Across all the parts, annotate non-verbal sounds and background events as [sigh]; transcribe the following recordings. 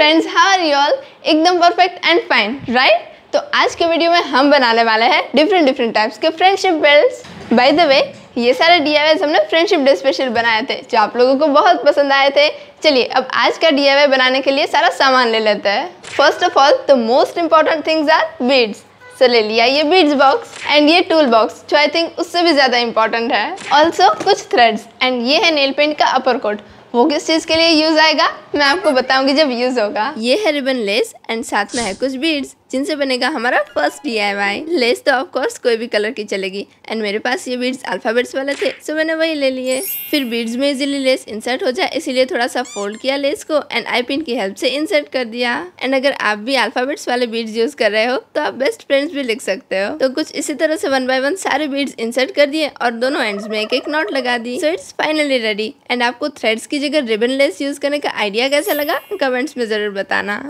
friends how you all एकदम perfect and fine right तो आज के वीडियो में हम बनाने वाले हैं डिफरेंट डिफरेंट टाइप्स के friendship belt by the way ये सारे डी हमने फ्रेंडशिप डे स्पेशल बनाए थे जो आप लोगों को बहुत पसंद आए थे चलिए अब आज का डी बनाने के लिए सारा सामान ले लेते हैं first of all the most important things are beads तो ले लिया ये बीड्स बॉक्स एंड ये टूल बॉक्स जो आई थिंक उससे भी ज़्यादा इंपॉर्टेंट है ऑल्सो कुछ थ्रेड्स एंड ये है नेल पेंट का अपर कोट वो किस चीज़ के लिए यूज़ आएगा मैं आपको बताऊंगी जब यूज़ होगा ये है रिबन लेस एंड साथ में है कुछ बीड्स जिनसे बनेगा हमारा first D I Y lace तो ऑफकोर्स कोई भी कलर की चलेगी एंड मेरे पास ये बीड्स अल्फ़ाबेट्स वाले थे सो मैंने वही ले लिए फिर बीड्स में इजिली लेस इंसर्ट हो जाए इसीलिए थोड़ा सा फोल्ड किया लेस को एंड आई पिन की हेल्प से इंसर्ट कर दिया एंड अगर आप भी अल्फ़ाबेट्स वाले बीड्स यूज़ कर रहे हो तो आप बेस्ट फ्रेंड्स भी लिख सकते हो तो कुछ इसी तरह से वन बाय वन सारे बीड्स इंसर्ट कर दिए और दोनों एंड्स में एक एक नॉट लगा दी so it's finally ready and आपको थ्रेड्स की जगह रिबन लेस यूज़ करने का आइडिया कैसा लगा कमेंट्स में ज़रूर बताना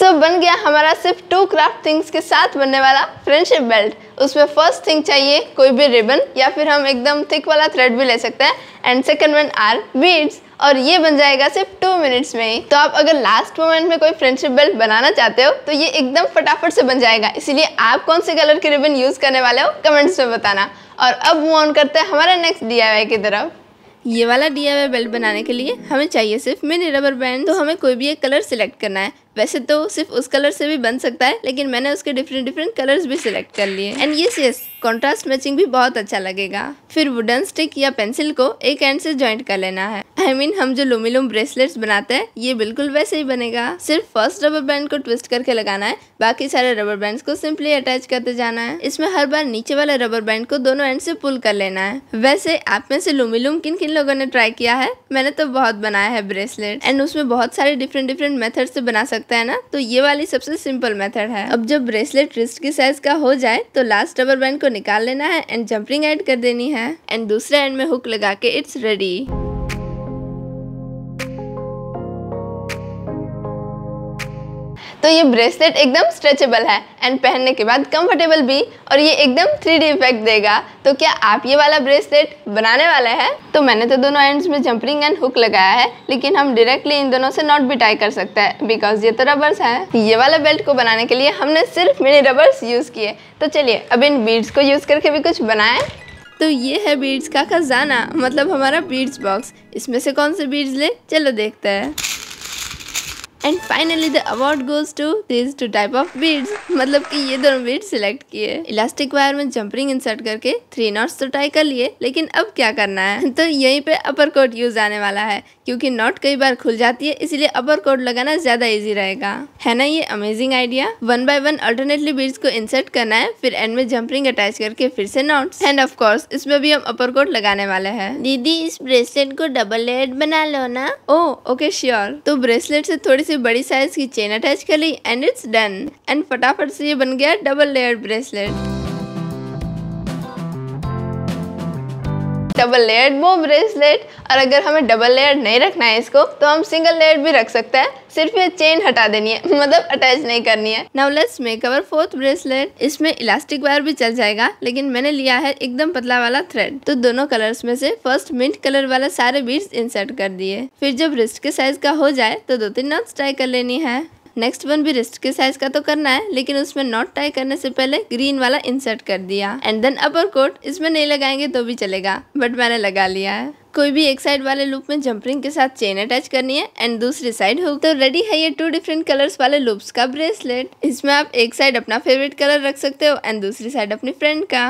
सो so, बन गया हमारा सिर्फ टू क्राफ्ट थिंग्स के साथ बनने वाला फ्रेंडशिप बेल्ट उसमें फर्स्ट थिंग चाहिए कोई भी रिबन या फिर हम एकदम थिक वाला थ्रेड भी ले सकते हैं and second one are beads और ये बन जाएगा सिर्फ टू मिनट्स में ही तो आप अगर लास्ट मोमेंट में कोई फ्रेंडशिप बेल्ट बनाना चाहते हो तो ये एकदम फटाफट से बन जाएगा इसीलिए आप कौन से कलर के रिबन यूज़ करने वाले हो कमेंट्स में बताना और अब वो ऑन करते हैं हमारा नेक्स्ट डी की तरफ ये वाला डी बेल्ट बनाने के लिए हमें चाहिए सिर्फ मिनी रबर बैंड तो हमें कोई भी एक कलर सिलेक्ट करना है वैसे तो सिर्फ उस कलर से भी बन सकता है लेकिन मैंने उसके डिफरेंट डिफरेंट कलर्स भी सिलेक्ट कर लिए and yes yes contrast matching भी बहुत अच्छा लगेगा फिर वुडन स्टिक या पेंसिल को एक एंड से ज्वाइंट कर लेना है आई I मीन mean, हम जो लुमिलुम ब्रेसलेट्स बनाते हैं ये बिल्कुल वैसे ही बनेगा सिर्फ फर्स्ट रबर बैंड को ट्विस्ट करके लगाना है बाकी सारे रबर बैंड को सिंपली अटैच करते जाना है इसमें हर बार नीचे वाले रबर बैंड को दोनों एंड से पुल कर लेना है वैसे आप में से लुमिलुम किन किन लोगों ने ट्राई किया है मैंने तो बहुत बनाया है ब्रेसलेट एंड उसमें बहुत सारे डिफरेंट डिफरेंट मेथड से बना सकते लगता है ना तो ये वाली सबसे सिंपल मेथड है अब जब ब्रेसलेट रिस्ट की साइज का हो जाए तो लास्ट रबर बैंड को निकाल लेना है एंड जंपरिंग एड कर देनी है एंड दूसरे एंड में हुक लगा के इट्स रेडी तो ये ब्रेसलेट एकदम स्ट्रेचेबल है एंड पहनने के बाद कंफर्टेबल भी और ये एकदम थ्री डी इफेक्ट देगा तो क्या आप ये वाला ब्रेसलेट बनाने वाले हैं तो मैंने तो दोनों एंड्स में जंपरिंग एंड हुक लगाया है लेकिन हम डायरेक्टली इन दोनों से नॉट भी टाई कर सकते हैं बिकॉज ये तो रबर्स है ये वाला बेल्ट को बनाने के लिए हमने सिर्फ मिनी रबर्स यूज़ किए तो चलिए अब इन बीड्स को यूज़ करके भी कुछ बनाए तो ये है बीड्स का खजाना मतलब हमारा बीड्स बॉक्स इसमें से कौन से बीड्स ले चलो देखते हैं and finally the award goes to this two type of beads मतलब कि ये दोनों बीड सिलेक्ट किए इलास्टिक वायर में जंपरिंग इंसर्ट करके थ्री नॉट्स तो टाई कर लिए लेकिन अब क्या करना है [laughs] तो यहीं पे अपर कोट यूज आने वाला है क्योंकि नॉट कई बार खुल जाती है इसलिए अपर कोट लगाना ज्यादा इजी रहेगा है ना ये amazing idea one by one alternately beads को इंसर्ट करना है फिर एंड में जंपरिंग अटैच करके फिर से नॉट्स एंड ऑफ कोर्स इसमें भी हम अपर कोट लगाने वाले हैं दीदी इस ब्रेसलेट को डबल लेयर बना लो ना ओ ओके श्योर तो ब्रेसलेट से थोड़ी से बड़ी साइज की चेन अटैच कर ली एंड इट्स डन एंड फटाफट से ये बन गया double layer bracelet double layered वो ब्रेसलेट और अगर हमें डबल लेयर नहीं रखना है इसको तो हम सिंगल लेयर भी रख सकते हैं सिर्फ ये चेन हटा देनी है [laughs] मतलब अटैच नहीं करनी है now let's make our fourth bracelet इसमें इलास्टिक वायर भी चल जाएगा लेकिन मैंने लिया है एकदम पतला वाला थ्रेड तो दोनों कलर में से फर्स्ट मिंट कलर वाला सारे बीड्स इंसर्ट कर दिए फिर जब रिस्ट के साइज का हो जाए तो दो तीन नॉट्स ट्राई कर लेनी है नेक्स्ट वन भी रिस्ट के साइज का तो करना है लेकिन उसमें नॉट टाई करने से पहले ग्रीन वाला इंसर्ट कर दिया एंड देन अपर कोट इसमें नहीं लगाएंगे तो भी चलेगा बट मैंने लगा लिया है कोई भी एक साइड वाले लूप में जंपरिंग के साथ चेन अटैच करनी है एंड दूसरी साइड हुक तो रेडी है ये टू डिफरेंट कलर्स वाले लूप्स का ब्रेसलेट इसमें आप एक साइड अपना फेवरेट कलर रख सकते हो एंड दूसरी साइड अपनी फ्रेंड का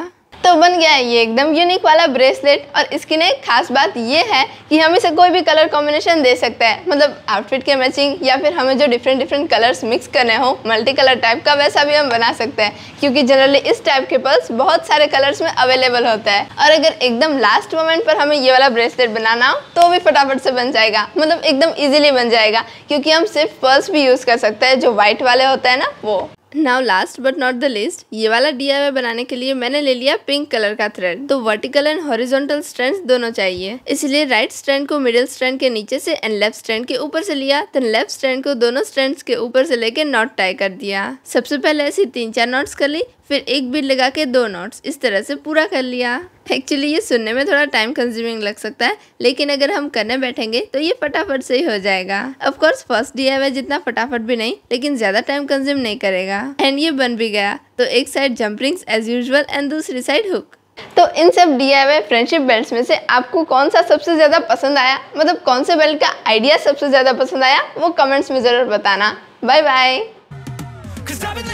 तो बन गया है ये एकदम यूनिक वाला ब्रेसलेट और इसकी ना एक खास बात ये है कि हम इसे कोई भी कलर कॉम्बिनेशन दे सकते हैं मतलब आउटफिट के मैचिंग या फिर हमें जो डिफरेंट डिफरेंट कलर्स मिक्स करने हो मल्टी कलर टाइप का वैसा भी हम बना सकते हैं क्योंकि जनरली इस टाइप के पर्स बहुत सारे कलर्स में अवेलेबल होता है और अगर एकदम लास्ट मोमेंट पर हमें ये वाला ब्रेसलेट बनाना हो तो भी फटाफट से बन जाएगा मतलब एकदम ईजिली बन जाएगा क्योंकि हम सिर्फ पर्स भी यूज़ कर सकते हैं जो व्हाइट वाले होते हैं ना वो now last but not the least ये वाला डी बनाने के लिए मैंने ले लिया पिंक कलर का थ्रेड तो वर्टिकल एंड हॉरिजॉन्टल स्ट्रैंड दोनों चाहिए इसलिए राइट स्ट्रैंड को मिडिल स्ट्रैंड के नीचे से एंड लेफ्ट स्ट्रैंड के ऊपर से लिया देन लेफ्ट स्ट्रैंड को दोनों स्ट्रैंड्स के ऊपर से लेके नॉट टाई कर दिया सबसे पहले ऐसी तीन चार नॉट्स कर ली फिर एक बीट लगा के दो नॉट्स इस तरह से पूरा कर लिया एक्चुअली ये सुनने में थोड़ा टाइम कंज्यूमिंग लग सकता है लेकिन अगर हम करने बैठेंगे तो ये फटाफट से ही हो जाएगा ऑफकोर्स फर्स्ट डी जितना फटाफट भी नहीं लेकिन ज़्यादा टाइम कंज्यूम नहीं करेगा एंड ये बन भी गया तो एक side jump rings as usual and दूसरी साइड हुक तो इन सब डी फ्रेंडशिप बेल्ट में से आपको कौन सा सबसे ज़्यादा पसंद आया मतलब कौन से बेल्ट का आइडिया सबसे ज़्यादा पसंद आया वो कमेंट्स में ज़रूर बताना बाय बाय